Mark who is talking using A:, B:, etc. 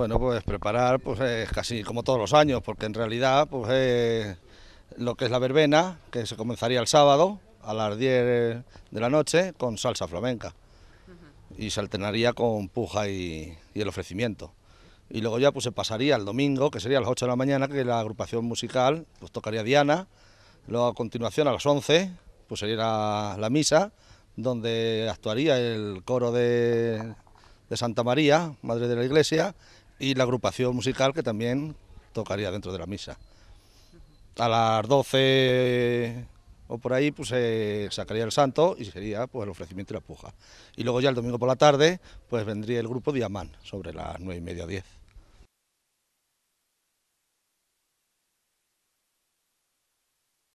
A: Bueno, pues preparar pues es eh, casi como todos los años, porque en realidad pues eh, lo que es la verbena, que se comenzaría el sábado a las 10 de la noche con salsa flamenca y se alternaría con puja y, el ofrecimiento. Y luego ya pues se pasaría el domingo, que sería a las 8 de la mañana, que la agrupación musical pues tocaría Diana, luego a continuación a las 11 pues sería la, la misa, donde actuaría el coro de, de Santa María, Madre de la Iglesia, y la agrupación musical que también tocaría dentro de la misa. A las 12 o por ahí pues eh, sacaría el santo y sería pues el ofrecimiento y la puja. Y luego ya el domingo por la tarde pues vendría el grupo Diamán sobre las 9 y media 10.